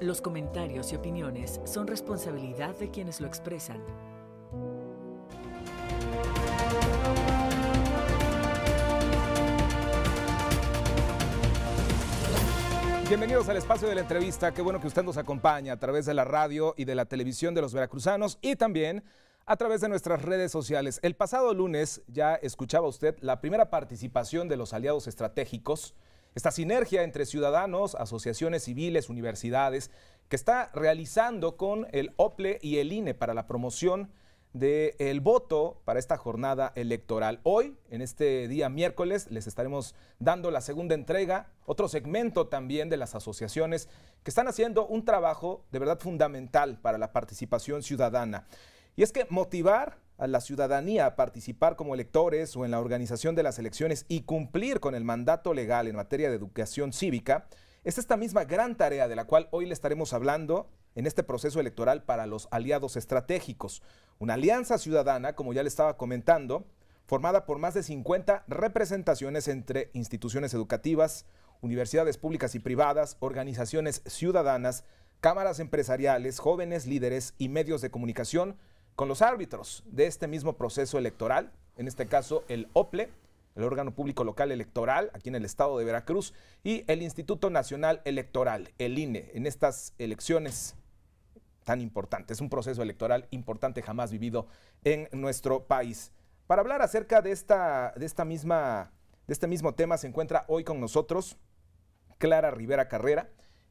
Los comentarios y opiniones son responsabilidad de quienes lo expresan. Bienvenidos al espacio de la entrevista. Qué bueno que usted nos acompaña a través de la radio y de la televisión de los veracruzanos y también a través de nuestras redes sociales. El pasado lunes ya escuchaba usted la primera participación de los aliados estratégicos esta sinergia entre ciudadanos, asociaciones civiles, universidades, que está realizando con el OPLE y el INE para la promoción del voto para esta jornada electoral. Hoy, en este día miércoles, les estaremos dando la segunda entrega, otro segmento también de las asociaciones que están haciendo un trabajo de verdad fundamental para la participación ciudadana. Y es que motivar a la ciudadanía a participar como electores o en la organización de las elecciones y cumplir con el mandato legal en materia de educación cívica, es esta misma gran tarea de la cual hoy le estaremos hablando en este proceso electoral para los aliados estratégicos. Una alianza ciudadana, como ya le estaba comentando, formada por más de 50 representaciones entre instituciones educativas, universidades públicas y privadas, organizaciones ciudadanas, cámaras empresariales, jóvenes líderes y medios de comunicación, con los árbitros de este mismo proceso electoral, en este caso el OPLE, el órgano público local electoral aquí en el estado de Veracruz, y el Instituto Nacional Electoral, el INE, en estas elecciones tan importantes. un proceso electoral importante jamás vivido en nuestro país. Para hablar acerca de, esta, de, esta misma, de este mismo tema se encuentra hoy con nosotros Clara Rivera Carrera.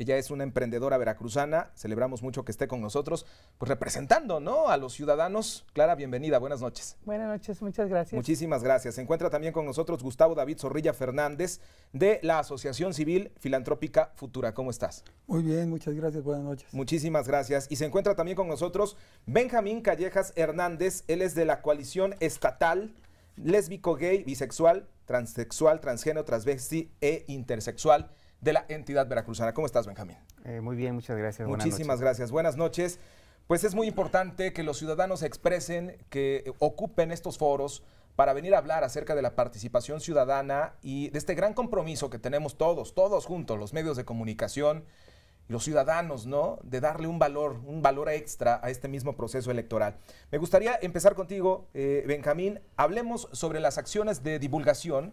Ella es una emprendedora veracruzana. Celebramos mucho que esté con nosotros, pues representando, ¿no? A los ciudadanos. Clara, bienvenida. Buenas noches. Buenas noches, muchas gracias. Muchísimas gracias. Se encuentra también con nosotros Gustavo David Zorrilla Fernández de la Asociación Civil Filantrópica Futura. ¿Cómo estás? Muy bien, muchas gracias. Buenas noches. Muchísimas gracias. Y se encuentra también con nosotros Benjamín Callejas Hernández. Él es de la coalición estatal lésbico, gay, bisexual, transexual, transgénero, transvesti e intersexual de la entidad veracruzana. ¿Cómo estás, Benjamín? Eh, muy bien, muchas gracias. Muchísimas gracias. Buenas noches. Pues es muy importante que los ciudadanos expresen, que ocupen estos foros para venir a hablar acerca de la participación ciudadana y de este gran compromiso que tenemos todos, todos juntos, los medios de comunicación, y los ciudadanos, ¿no? De darle un valor, un valor extra a este mismo proceso electoral. Me gustaría empezar contigo, eh, Benjamín. Hablemos sobre las acciones de divulgación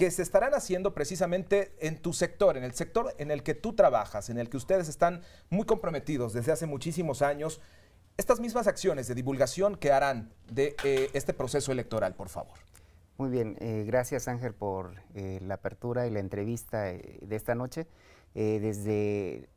que se estarán haciendo precisamente en tu sector, en el sector en el que tú trabajas, en el que ustedes están muy comprometidos desde hace muchísimos años. Estas mismas acciones de divulgación que harán de eh, este proceso electoral, por favor. Muy bien, eh, gracias Ángel por eh, la apertura y la entrevista de esta noche. desde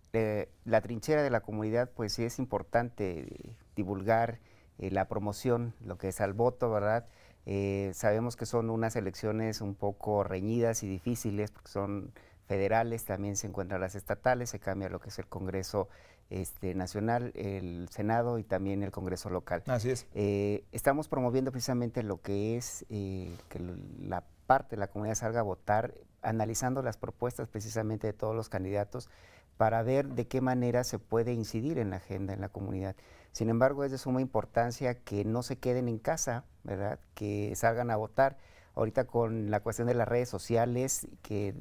la trinchera de la comunidad, pues sí es importante divulgar la promoción, lo que es al voto, ¿verdad? Eh, sabemos que son unas elecciones un poco reñidas y difíciles porque son federales, también se encuentran las estatales, se cambia lo que es el Congreso este, Nacional, el Senado y también el Congreso Local. Así es. Eh, estamos promoviendo precisamente lo que es eh, que la parte de la comunidad salga a votar, analizando las propuestas precisamente de todos los candidatos para ver de qué manera se puede incidir en la agenda en la comunidad. Sin embargo, es de suma importancia que no se queden en casa, ¿verdad? Que salgan a votar. Ahorita con la cuestión de las redes sociales, que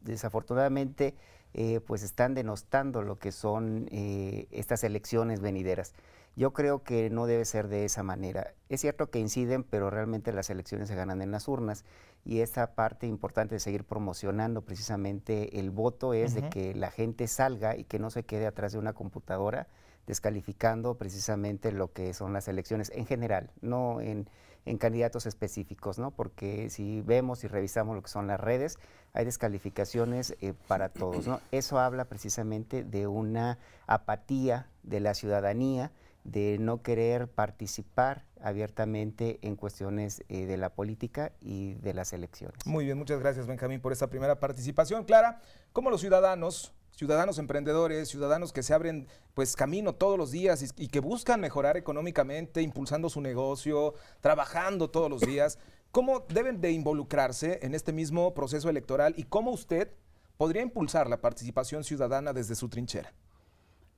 desafortunadamente eh, pues están denostando lo que son eh, estas elecciones venideras. Yo creo que no debe ser de esa manera. Es cierto que inciden, pero realmente las elecciones se ganan en las urnas y esta parte importante de seguir promocionando precisamente el voto es de que la gente salga y que no se quede atrás de una computadora descalificando precisamente lo que son las elecciones en general, no en, en candidatos específicos, ¿no? Porque si vemos y revisamos lo que son las redes, hay descalificaciones eh, para todos, ¿no? Eso habla precisamente de una apatía de la ciudadanía, de no querer participar abiertamente en cuestiones eh, de la política y de las elecciones. Muy bien, muchas gracias Benjamín por esa primera participación. Clara, ¿cómo los ciudadanos ciudadanos emprendedores, ciudadanos que se abren pues camino todos los días y, que buscan mejorar económicamente, impulsando su negocio, trabajando todos los días. ¿Cómo deben de involucrarse en este mismo proceso electoral y cómo usted podría impulsar la participación ciudadana desde su trinchera?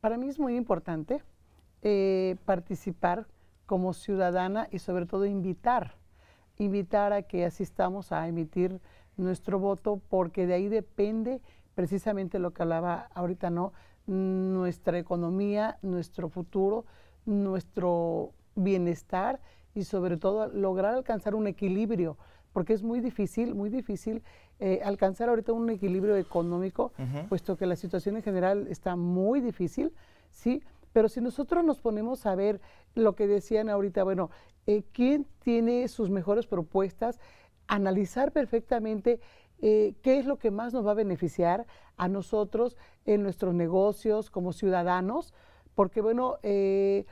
Para mí es muy importante eh, participar como ciudadana y sobre todo invitar, invitar a que asistamos a emitir nuestro voto porque de ahí depende precisamente lo que hablaba ahorita, ¿no? Nuestra economía, nuestro futuro, nuestro bienestar y sobre todo lograr alcanzar un equilibrio, porque es muy difícil, muy difícil eh, alcanzar ahorita un equilibrio económico, puesto que la situación en general está muy difícil, ¿sí? Pero si nosotros nos ponemos a ver lo que decían ahorita, bueno, eh, ¿quién tiene sus mejores propuestas? Analizar perfectamente eh, qué es lo que más nos va a beneficiar a nosotros en nuestros negocios como ciudadanos, porque bueno, eh,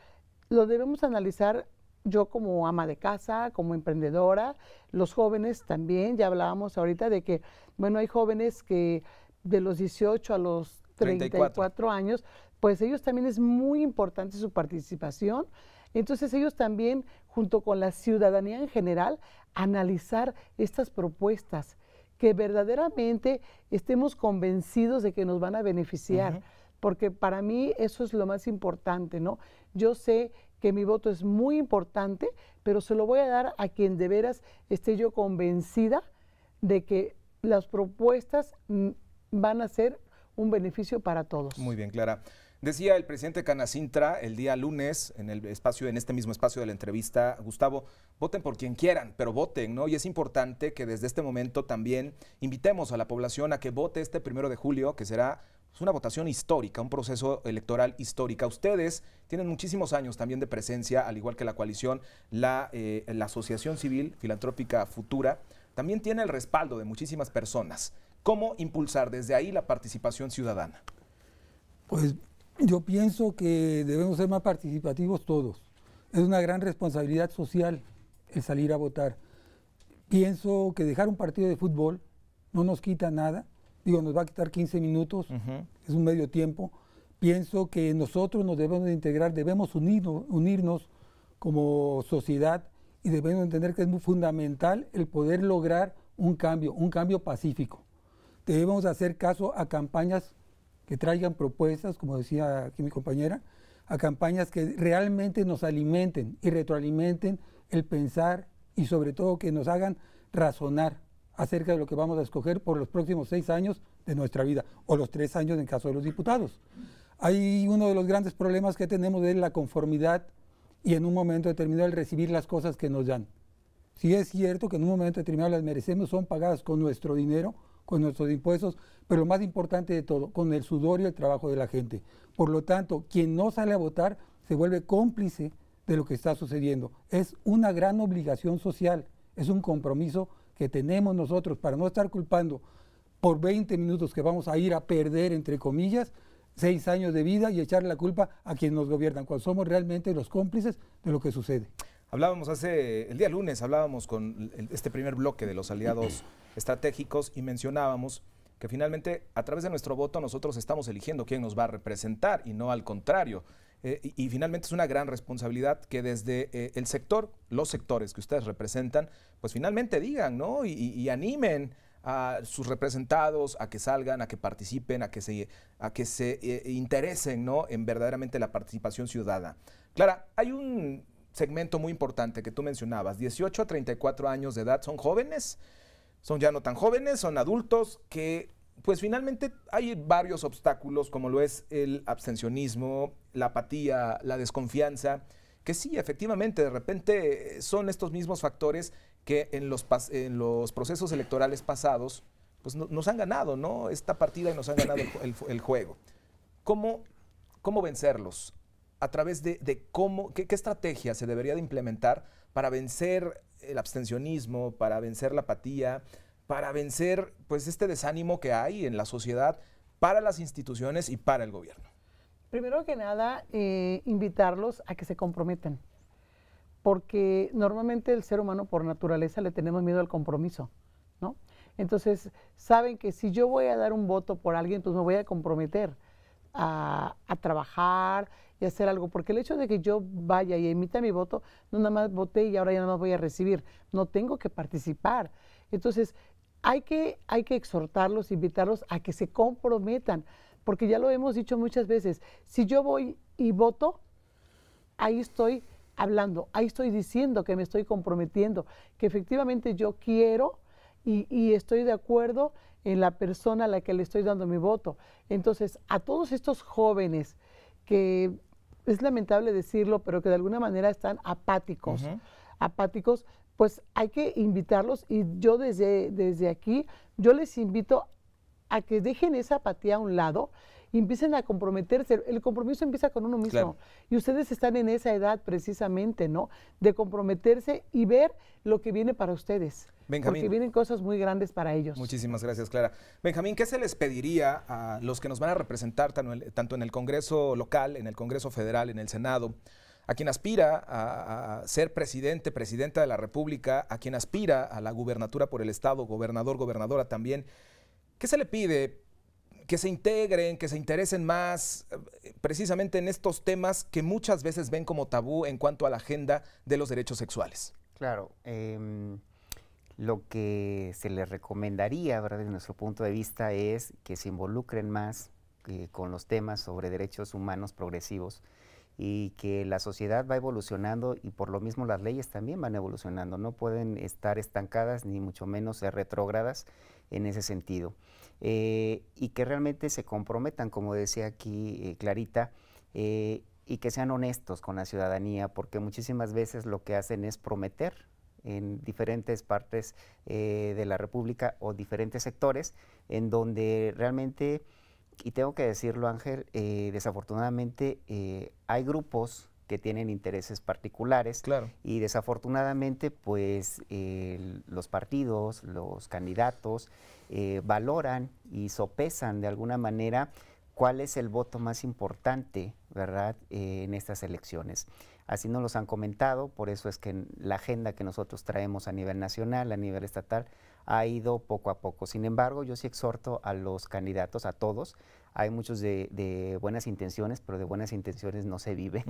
lo debemos analizar yo como ama de casa, como emprendedora, los jóvenes también, ya hablábamos ahorita de que, bueno, hay jóvenes que de los 18 a los 34, 34. años, pues ellos también es muy importante su participación. Entonces ellos también, junto con la ciudadanía en general, analizar estas propuestas, que verdaderamente estemos convencidos de que nos van a beneficiar, porque para mí eso es lo más importante, ¿no? Yo sé que mi voto es muy importante, pero se lo voy a dar a quien de veras esté yo convencida de que las propuestas mm, van a ser un beneficio para todos. Muy bien, Clara. Decía el presidente Canacintra el día lunes, en, el espacio, en este mismo espacio de la entrevista, Gustavo, voten por quien quieran, pero voten, ¿no? Y es importante que desde este momento también invitemos a la población a que vote este primero de julio, que será pues, una votación histórica, un proceso electoral histórica. Ustedes tienen muchísimos años también de presencia, al igual que la coalición, la, eh, la Asociación Civil Filantrópica Futura, también tiene el respaldo de muchísimas personas. ¿Cómo impulsar desde ahí la participación ciudadana? Pues yo pienso que debemos ser más participativos todos. Es una gran responsabilidad social el salir a votar. Pienso que dejar un partido de fútbol no nos quita nada. Digo, nos va a quitar 15 minutos, es un medio tiempo. Pienso que nosotros nos debemos integrar, debemos unirnos, unirnos como sociedad y debemos entender que es muy fundamental el poder lograr un cambio, un cambio pacífico. Debemos hacer caso a campañas que traigan propuestas, como decía aquí mi compañera, a campañas que realmente nos alimenten y retroalimenten el pensar y sobre todo que nos hagan razonar acerca de lo que vamos a escoger por los próximos seis años de nuestra vida, o los tres años en caso de los diputados. Hay uno de los grandes problemas que tenemos es la conformidad y en un momento determinado el recibir las cosas que nos dan. Si es cierto que en un momento determinado las merecemos, son pagadas con nuestro dinero, con nuestros impuestos, pero lo más importante de todo, con el sudor y el trabajo de la gente. Por lo tanto, quien no sale a votar se vuelve cómplice de lo que está sucediendo. Es una gran obligación social, es un compromiso que tenemos nosotros para no estar culpando por 20 minutos que vamos a ir a perder, entre comillas, seis años de vida y echar la culpa a quienes nos gobiernan, cuando somos realmente los cómplices de lo que sucede. Hablábamos hace, el día lunes, hablábamos con este primer bloque de los aliados estratégicos y mencionábamos que finalmente a través de nuestro voto nosotros estamos eligiendo quién nos va a representar y no al contrario. Eh, y, finalmente es una gran responsabilidad que desde eh, el sector, los sectores que ustedes representan, pues finalmente digan, ¿no? Y, animen a sus representados a que salgan, a que participen, a que se, a que se eh, interesen, ¿no? En verdaderamente la participación ciudadana. Clara, hay un segmento muy importante que tú mencionabas, 18 a 34 años de edad, son jóvenes son ya no tan jóvenes, son adultos que pues finalmente hay varios obstáculos como lo es el abstencionismo, la apatía, la desconfianza, que sí, efectivamente, de repente eh, son estos mismos factores que en los, en los procesos electorales pasados pues nos han ganado, ¿no? Esta partida y nos han ganado el, juego. ¿Cómo, ¿Cómo, vencerlos? ¿A través de, cómo, qué, qué estrategia se debería de implementar para vencer el abstencionismo, para vencer la apatía, para vencer pues este desánimo que hay en la sociedad para las instituciones y para el gobierno? Primero que nada, eh, invitarlos a que se comprometan, porque normalmente el ser humano por naturaleza le tenemos miedo al compromiso, ¿no? Entonces, saben que si yo voy a dar un voto por alguien, pues me voy a comprometer a, trabajar y hacer algo, porque el hecho de que yo vaya y emita mi voto, no nada más voté y ahora ya no voy a recibir, no tengo que participar. Entonces, hay que, hay que exhortarlos, invitarlos a que se comprometan, porque ya lo hemos dicho muchas veces, si yo voy y voto, ahí estoy hablando, ahí estoy diciendo que me estoy comprometiendo, que efectivamente yo quiero y estoy de acuerdo en la persona a la que le estoy dando mi voto. Entonces, a todos estos jóvenes que es lamentable decirlo, pero que de alguna manera están apáticos, apáticos, pues hay que invitarlos y yo desde, desde aquí, yo les invito a que dejen esa apatía a un lado y empiecen a comprometerse. El compromiso empieza con uno mismo. Y ustedes están en esa edad precisamente, ¿no? De comprometerse y ver lo que viene para ustedes. Porque vienen cosas muy grandes para ellos. Muchísimas gracias, Clara. Benjamín, ¿qué se les pediría a los que nos van a representar tanto en el Congreso local, en el Congreso federal, en el Senado? a quien aspira a, a, ser presidente, presidenta de la República, a quien aspira a la gubernatura por el Estado, gobernador, gobernadora también, ¿qué se le pide que se integren, que se interesen más eh, precisamente en estos temas que muchas veces ven como tabú en cuanto a la agenda de los derechos sexuales. Claro, em, lo que se les recomendaría, ¿verdad? desde nuestro punto de vista, es que se involucren más eh, con los temas sobre derechos humanos progresivos y que la sociedad va evolucionando y por lo mismo las leyes también van evolucionando, no pueden estar estancadas ni mucho menos ser retrógradas en ese sentido. Eh, y que realmente se comprometan, como decía aquí eh, Clarita, eh, y que sean honestos con la ciudadanía, porque muchísimas veces lo que hacen es prometer en diferentes partes de la República o diferentes sectores, en donde realmente y tengo que decirlo Ángel, eh, desafortunadamente eh, hay grupos que tienen intereses particulares claro. y desafortunadamente pues los partidos, los candidatos eh, valoran y sopesan de alguna manera cuál es el voto más importante, ¿verdad?, en estas elecciones. Así nos los han comentado, por eso es que la agenda que nosotros traemos a nivel nacional, a nivel estatal, ha ido poco a poco. Sin embargo, yo sí exhorto a los candidatos, a todos, hay muchos de, buenas intenciones, pero de buenas intenciones no se vive,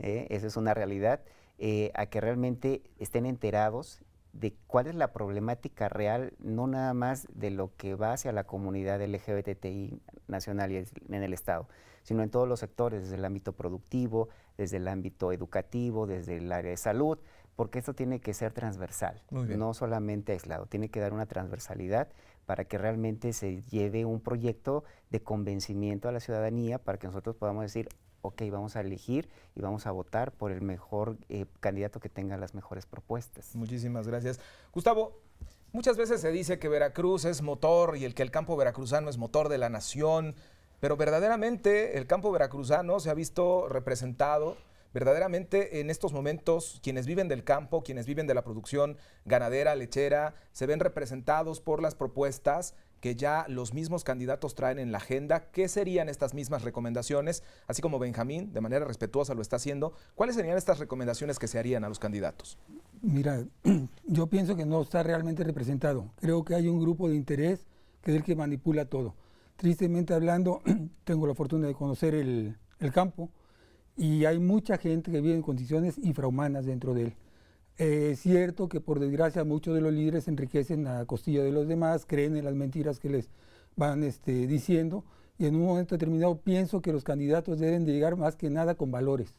¿eh? esa es una realidad, eh, a que realmente estén enterados de cuál es la problemática real, no nada más de lo que va hacia la comunidad LGBTI nacional y en el Estado, sino en todos los sectores, desde el ámbito productivo, desde el ámbito educativo, desde el área de salud, porque esto tiene que ser transversal, no solamente aislado, tiene que dar una transversalidad para que realmente se lleve un proyecto de convencimiento a la ciudadanía para que nosotros podamos decir, ok, vamos a elegir y vamos a votar por el mejor eh, candidato que tenga las mejores propuestas. Muchísimas gracias. Gustavo, muchas veces se dice que Veracruz es motor y el que el campo veracruzano es motor de la nación, pero verdaderamente el campo veracruzano se ha visto representado verdaderamente en estos momentos quienes viven del campo, quienes viven de la producción ganadera, lechera, se ven representados por las propuestas que ya los mismos candidatos traen en la agenda. ¿Qué serían estas mismas recomendaciones? Así como Benjamín, de manera respetuosa, lo está haciendo. ¿Cuáles serían estas recomendaciones que se harían a los candidatos? Mira, yo pienso que no está realmente representado. Creo que hay un grupo de interés que es el que manipula todo. Tristemente hablando, tengo la fortuna de conocer el, el campo y hay mucha gente que vive en condiciones infrahumanas dentro de él. Eh, es cierto que por desgracia muchos de los líderes enriquecen a costilla de los demás, creen en las mentiras que les van este, diciendo y en un momento determinado pienso que los candidatos deben llegar más que nada con valores.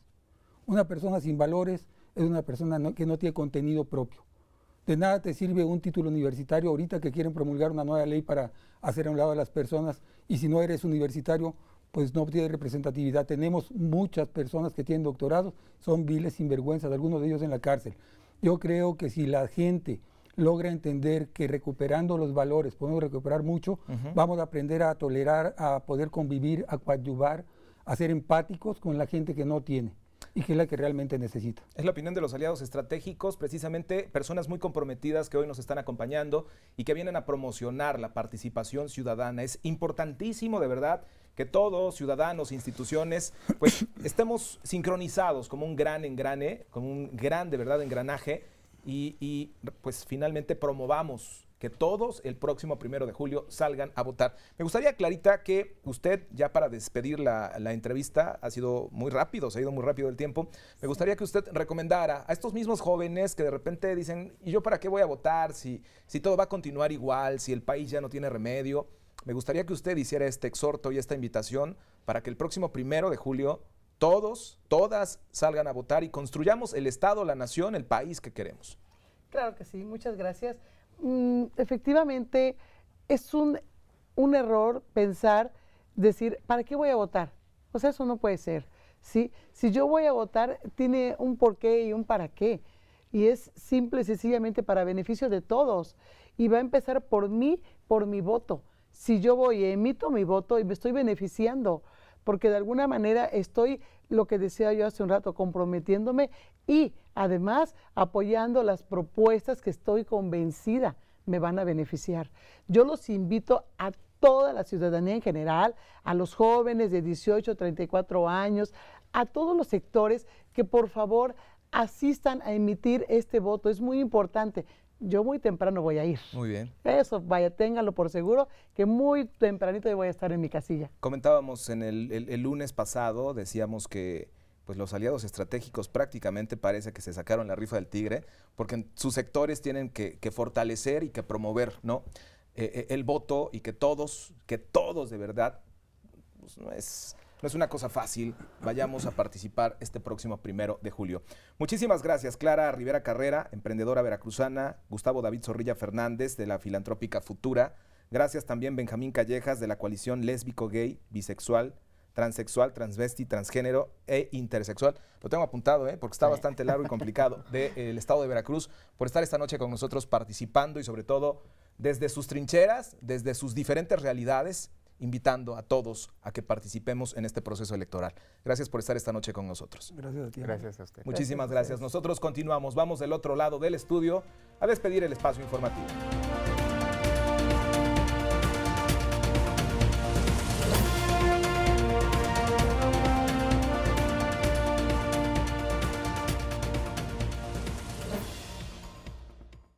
Una persona sin valores es una persona que no tiene contenido propio. De nada te sirve un título universitario ahorita que quieren promulgar una nueva ley para hacer a un lado a las personas y si no eres universitario pues no tiene representatividad. Tenemos muchas personas que tienen doctorados, son viles sinvergüenzas, algunos de ellos en la cárcel. Yo creo que si la gente logra entender que recuperando los valores podemos recuperar mucho, vamos a aprender a tolerar, a poder convivir, a coadyuvar, a ser empáticos con la gente que no tiene y que es la que realmente necesita. Es la opinión de los aliados estratégicos, precisamente personas muy comprometidas que hoy nos están acompañando y que vienen a promocionar la participación ciudadana. Es importantísimo, de verdad, que todos, ciudadanos, instituciones, pues estemos sincronizados como un gran engrane, como un gran de verdad engranaje y, pues finalmente promovamos que todos el próximo primero de julio salgan a votar. Me gustaría, Clarita, que usted, ya para despedir la, entrevista, ha sido muy rápido, se ha ido muy rápido el tiempo, me gustaría que usted recomendara a estos mismos jóvenes que de repente dicen, ¿y yo para qué voy a votar si, si todo va a continuar igual, si el país ya no tiene remedio? me gustaría que usted hiciera este exhorto y esta invitación para que el próximo primero de julio todos, todas salgan a votar y construyamos el Estado, la nación, el país que queremos. Claro que sí, muchas gracias. Mm, efectivamente, es un, error pensar, decir, ¿para qué voy a votar? O sea, eso no puede ser. ¿sí? Si yo voy a votar, tiene un porqué y un para qué. Y es simple y sencillamente para beneficio de todos. Y va a empezar por mí, por mi voto si yo voy, emito mi voto y me estoy beneficiando, porque de alguna manera estoy, lo que decía yo hace un rato, comprometiéndome y además apoyando las propuestas que estoy convencida me van a beneficiar. Yo los invito a toda la ciudadanía en general, a los jóvenes de 18 34 años, a todos los sectores que por favor asistan a emitir este voto. Es muy importante yo muy temprano voy a ir. Muy bien. Eso, vaya, téngalo por seguro, que muy tempranito voy a estar en mi casilla. Comentábamos en el, lunes pasado, decíamos que pues los aliados estratégicos prácticamente parece que se sacaron la rifa del tigre, porque en sus sectores tienen que, fortalecer y que promover, ¿no? Eh, eh, el voto y que todos, que todos de verdad, pues no es no es una cosa fácil. Vayamos a participar este próximo primero de julio. Muchísimas gracias, Clara Rivera Carrera, emprendedora veracruzana, Gustavo David Zorrilla Fernández de la Filantrópica Futura. Gracias también Benjamín Callejas de la coalición lésbico, gay, bisexual, transexual, transvesti, transgénero e intersexual. Lo tengo apuntado, ¿eh? porque está bastante largo y complicado, del Estado de Veracruz, por estar esta noche con nosotros participando y sobre todo desde sus trincheras, desde sus diferentes realidades, invitando a todos a que participemos en este proceso electoral. Gracias por estar esta noche con nosotros. Gracias a ti. usted. Muchísimas gracias. Nosotros continuamos, vamos del otro lado del estudio a despedir el espacio informativo.